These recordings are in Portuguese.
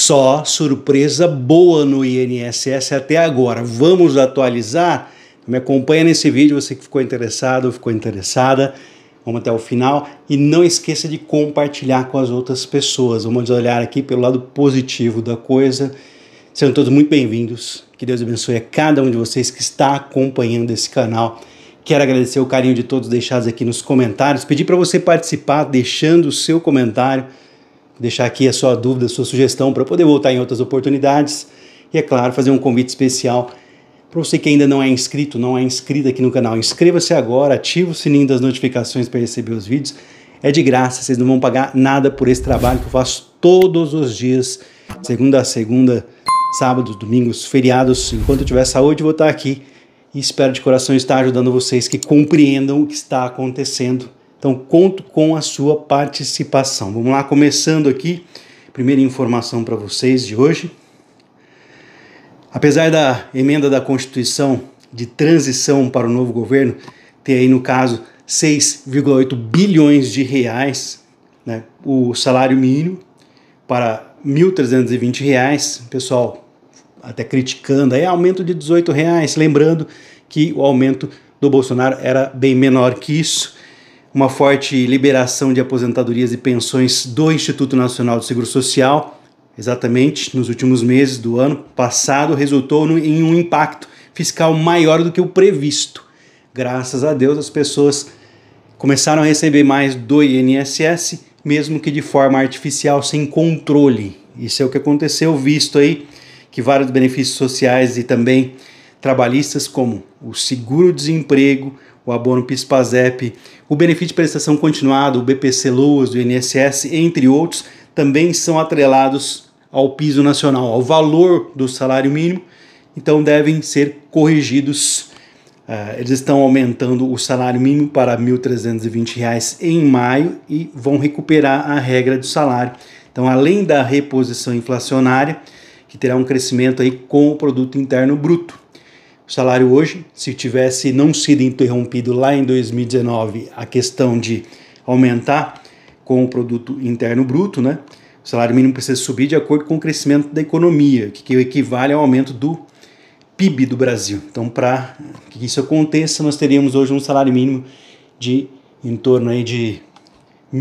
Só surpresa boa no INSS até agora. Vamos atualizar? Me acompanha nesse vídeo, você que ficou interessado ou ficou interessada. Vamos até o final e não esqueça de compartilhar com as outras pessoas. Vamos olhar aqui pelo lado positivo da coisa. Sejam todos muito bem-vindos. Que Deus abençoe a cada um de vocês que está acompanhando esse canal. Quero agradecer o carinho de todos deixados aqui nos comentários. Pedir para você participar deixando o seu comentário deixar aqui a sua dúvida, a sua sugestão para poder voltar em outras oportunidades. E é claro, fazer um convite especial para você que ainda não é inscrito, não é inscrito aqui no canal. Inscreva-se agora, ative o sininho das notificações para receber os vídeos. É de graça, vocês não vão pagar nada por esse trabalho que eu faço todos os dias, segunda a segunda, sábados, domingos, feriados. Enquanto eu tiver saúde, vou estar aqui e espero de coração estar ajudando vocês que compreendam o que está acontecendo então, conto com a sua participação. Vamos lá, começando aqui, primeira informação para vocês de hoje. Apesar da emenda da Constituição de transição para o novo governo ter aí, no caso, 6,8 bilhões de reais, né, o salário mínimo para R$ 1.320, pessoal até criticando, aí aumento de R$ reais, lembrando que o aumento do Bolsonaro era bem menor que isso, uma forte liberação de aposentadorias e pensões do Instituto Nacional de Seguro Social, exatamente nos últimos meses do ano passado, resultou em um impacto fiscal maior do que o previsto. Graças a Deus, as pessoas começaram a receber mais do INSS, mesmo que de forma artificial, sem controle. Isso é o que aconteceu, visto aí que vários benefícios sociais e também trabalhistas como o seguro-desemprego, o abono PIS-PASEP, o benefício de prestação continuada, o BPC Loas do INSS, entre outros, também são atrelados ao piso nacional, ao valor do salário mínimo, então devem ser corrigidos. Uh, eles estão aumentando o salário mínimo para R$ 1.320 em maio e vão recuperar a regra do salário. Então, além da reposição inflacionária, que terá um crescimento aí com o produto interno bruto. O salário hoje, se tivesse não sido interrompido lá em 2019 a questão de aumentar com o produto interno bruto, né? O salário mínimo precisa subir de acordo com o crescimento da economia, que equivale ao aumento do PIB do Brasil. Então, para que isso aconteça, nós teríamos hoje um salário mínimo de em torno aí de R$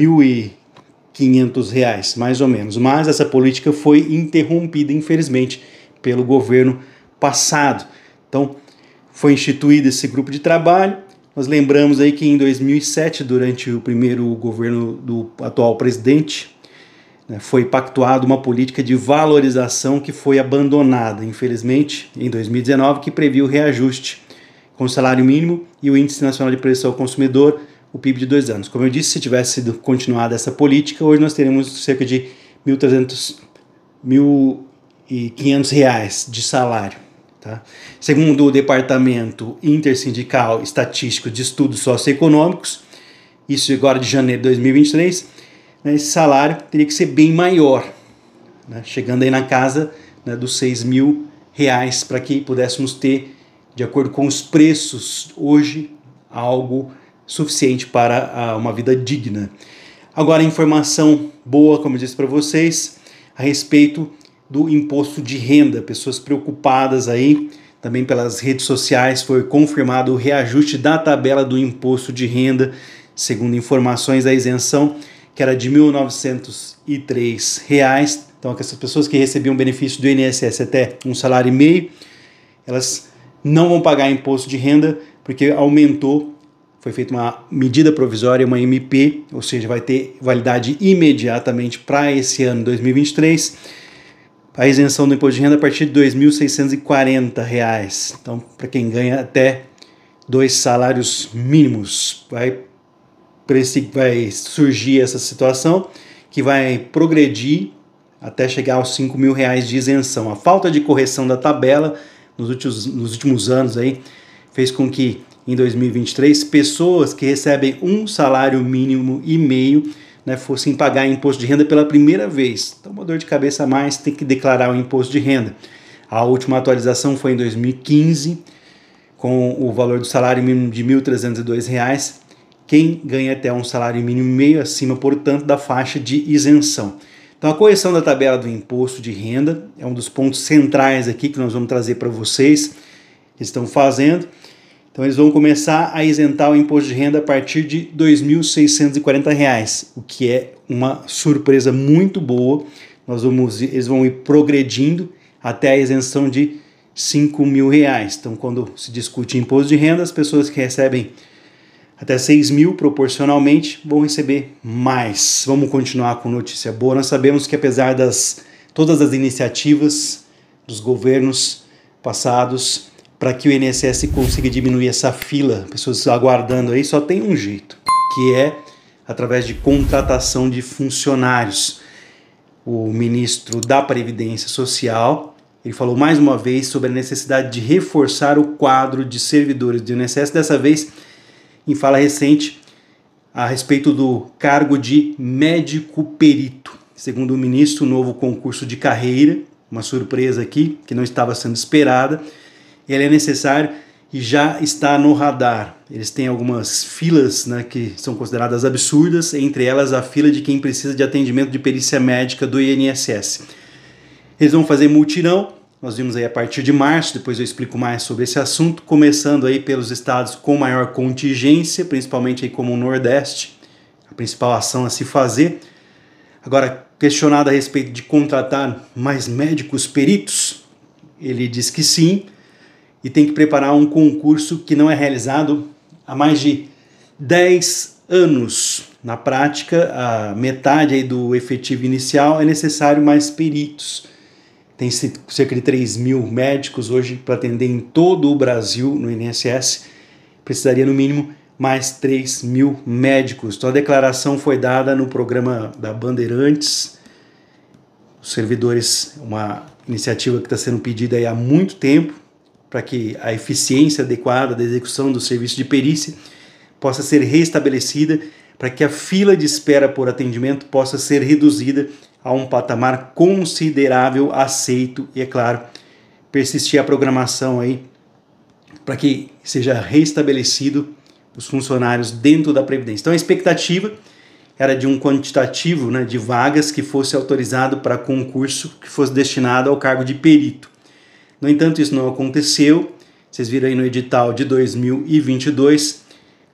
1.500, mais ou menos. Mas essa política foi interrompida, infelizmente, pelo governo passado. Então, foi instituído esse grupo de trabalho. Nós lembramos aí que em 2007, durante o primeiro governo do atual presidente, né, foi pactuada uma política de valorização que foi abandonada, infelizmente, em 2019, que previu o reajuste com o salário mínimo e o Índice Nacional de Preço ao Consumidor, o PIB de dois anos. Como eu disse, se tivesse sido continuada essa política, hoje nós teríamos cerca de 1.300, 1.500 reais de salário Tá? Segundo o Departamento Intersindical Estatístico de Estudos Socioeconômicos, isso agora de janeiro de 2023, né, esse salário teria que ser bem maior, né, chegando aí na casa né, dos 6 mil reais para que pudéssemos ter, de acordo com os preços hoje, algo suficiente para uma vida digna. Agora, informação boa, como eu disse para vocês, a respeito do imposto de renda. Pessoas preocupadas aí, também pelas redes sociais, foi confirmado o reajuste da tabela do imposto de renda, segundo informações da isenção, que era de R$ 1.903. Reais. Então, essas pessoas que recebiam benefício do INSS até um salário e meio, elas não vão pagar imposto de renda porque aumentou foi feita uma medida provisória, uma MP, ou seja, vai ter validade imediatamente para esse ano 2023 a isenção do imposto de renda a partir de R$ 2.640. Então, para quem ganha até dois salários mínimos, vai, vai surgir essa situação que vai progredir até chegar aos R$ mil reais de isenção. A falta de correção da tabela nos últimos, nos últimos anos aí fez com que em 2023 pessoas que recebem um salário mínimo e meio né, fossem pagar imposto de renda pela primeira vez. Então, uma dor de cabeça a mais, tem que declarar o imposto de renda. A última atualização foi em 2015, com o valor do salário mínimo de R$ 1.302. Quem ganha até um salário mínimo meio acima, portanto, da faixa de isenção. Então, a correção da tabela do imposto de renda é um dos pontos centrais aqui que nós vamos trazer para vocês que estão fazendo. Então eles vão começar a isentar o imposto de renda a partir de R$ 2.640, o que é uma surpresa muito boa. Nós vamos, eles vão ir progredindo até a isenção de R$ 5.000. Então quando se discute imposto de renda, as pessoas que recebem até 6 mil proporcionalmente vão receber mais. Vamos continuar com notícia boa. Nós sabemos que apesar das todas as iniciativas dos governos passados, para que o INSS consiga diminuir essa fila, pessoas aguardando aí, só tem um jeito, que é através de contratação de funcionários. O ministro da Previdência Social, ele falou mais uma vez sobre a necessidade de reforçar o quadro de servidores do INSS, dessa vez em fala recente a respeito do cargo de médico perito. Segundo o ministro, o novo concurso de carreira, uma surpresa aqui que não estava sendo esperada, ele é necessário e já está no radar. Eles têm algumas filas né, que são consideradas absurdas, entre elas a fila de quem precisa de atendimento de perícia médica do INSS. Eles vão fazer multirão, nós vimos aí a partir de março, depois eu explico mais sobre esse assunto, começando aí pelos estados com maior contingência, principalmente aí como o Nordeste, a principal ação a se fazer. Agora, questionado a respeito de contratar mais médicos peritos, ele diz que sim, e tem que preparar um concurso que não é realizado há mais de 10 anos. Na prática, a metade do efetivo inicial é necessário mais peritos. Tem cerca de 3 mil médicos hoje para atender em todo o Brasil no INSS. Precisaria, no mínimo, mais 3 mil médicos. Então, a declaração foi dada no programa da Bandeirantes. Os servidores, uma iniciativa que está sendo pedida há muito tempo, para que a eficiência adequada da execução do serviço de perícia possa ser restabelecida, para que a fila de espera por atendimento possa ser reduzida a um patamar considerável aceito e, é claro, persistir a programação aí para que seja restabelecido os funcionários dentro da Previdência. Então a expectativa era de um quantitativo né, de vagas que fosse autorizado para concurso que fosse destinado ao cargo de perito. No entanto, isso não aconteceu. Vocês viram aí no edital de 2022,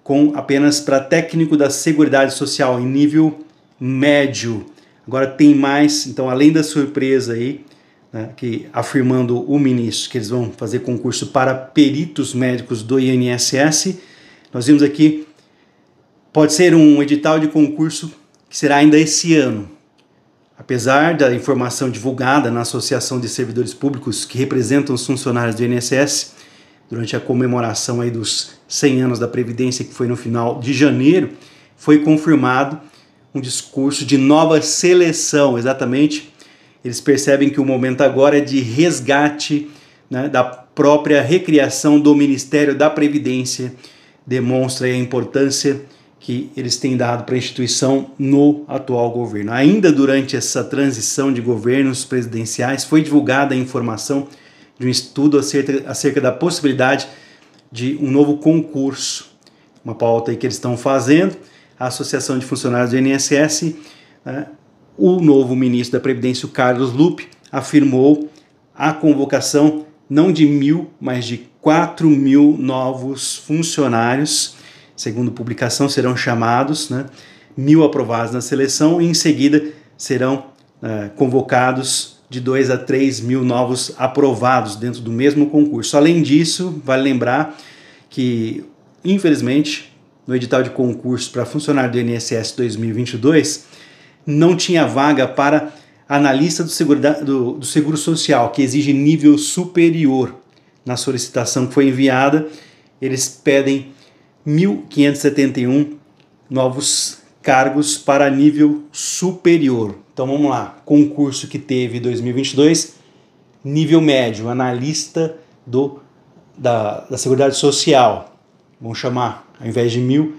com apenas para técnico da Seguridade Social em nível médio. Agora tem mais, então além da surpresa aí, né, que afirmando o ministro que eles vão fazer concurso para peritos médicos do INSS, nós vimos aqui pode ser um edital de concurso que será ainda esse ano. Apesar da informação divulgada na Associação de Servidores Públicos que representam os funcionários do INSS durante a comemoração aí dos 100 anos da Previdência, que foi no final de janeiro, foi confirmado um discurso de nova seleção, exatamente. Eles percebem que o momento agora é de resgate né, da própria recriação do Ministério da Previdência, demonstra a importância que eles têm dado para a instituição no atual governo. Ainda durante essa transição de governos presidenciais, foi divulgada a informação de um estudo acerca, acerca da possibilidade de um novo concurso, uma pauta aí que eles estão fazendo, a Associação de Funcionários do INSS, né, o novo ministro da Previdência, o Carlos Lupe, afirmou a convocação não de mil, mas de quatro mil novos funcionários segundo publicação, serão chamados, né, mil aprovados na seleção e em seguida serão uh, convocados de 2 a 3 mil novos aprovados dentro do mesmo concurso. Além disso, vale lembrar que, infelizmente, no edital de concurso para funcionário do INSS 2022, não tinha vaga para analista do seguro, do, do seguro Social, que exige nível superior. Na solicitação que foi enviada, eles pedem 1.571 novos cargos para nível superior. Então vamos lá, concurso que teve 2022, nível médio, analista do, da, da Seguridade Social. Vamos chamar, ao invés de mil,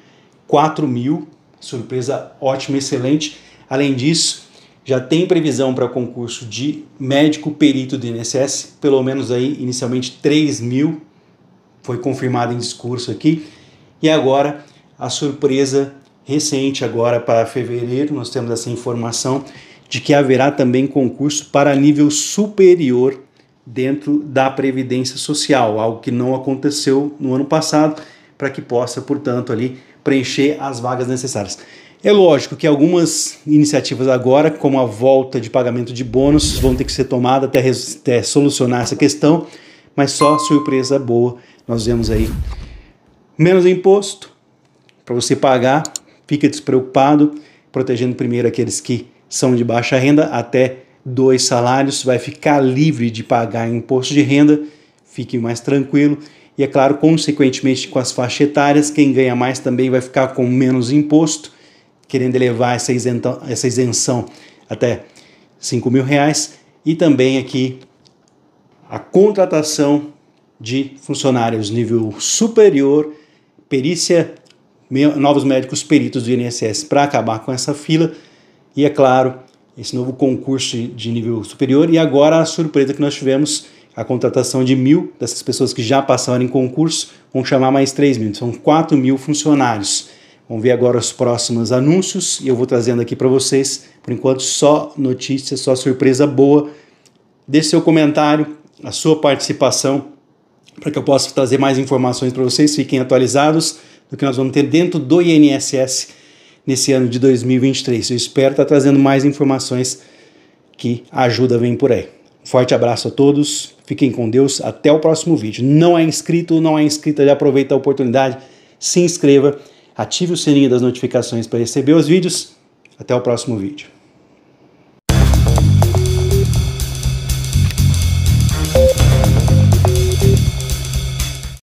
quatro mil. Surpresa ótima, excelente. Além disso, já tem previsão para concurso de médico perito do INSS, pelo menos aí inicialmente 3 mil, foi confirmado em discurso aqui. E agora, a surpresa recente, agora para fevereiro, nós temos essa informação de que haverá também concurso para nível superior dentro da Previdência Social, algo que não aconteceu no ano passado, para que possa, portanto, ali preencher as vagas necessárias. É lógico que algumas iniciativas agora, como a volta de pagamento de bônus, vão ter que ser tomadas até, até solucionar essa questão, mas só surpresa boa nós vemos aí menos imposto para você pagar, fica despreocupado, protegendo primeiro aqueles que são de baixa renda, até dois salários, vai ficar livre de pagar imposto de renda, fique mais tranquilo. E é claro, consequentemente, com as faixas etárias, quem ganha mais também vai ficar com menos imposto, querendo elevar essa, isenta, essa isenção até 5 mil reais. E também aqui a contratação de funcionários nível superior perícia, novos médicos peritos do INSS para acabar com essa fila e, é claro, esse novo concurso de nível superior e agora a surpresa que nós tivemos a contratação de mil dessas pessoas que já passaram em concurso, vão chamar mais 3 mil, são 4 mil funcionários. Vamos ver agora os próximos anúncios e eu vou trazendo aqui para vocês, por enquanto, só notícia, só surpresa boa. deixe seu comentário, a sua participação para que eu possa trazer mais informações para vocês, fiquem atualizados do que nós vamos ter dentro do INSS nesse ano de 2023. Eu espero estar trazendo mais informações que ajuda vem por aí. Forte abraço a todos, fiquem com Deus, até o próximo vídeo. Não é inscrito, não é inscrita, já aproveita a oportunidade, se inscreva, ative o sininho das notificações para receber os vídeos. Até o próximo vídeo.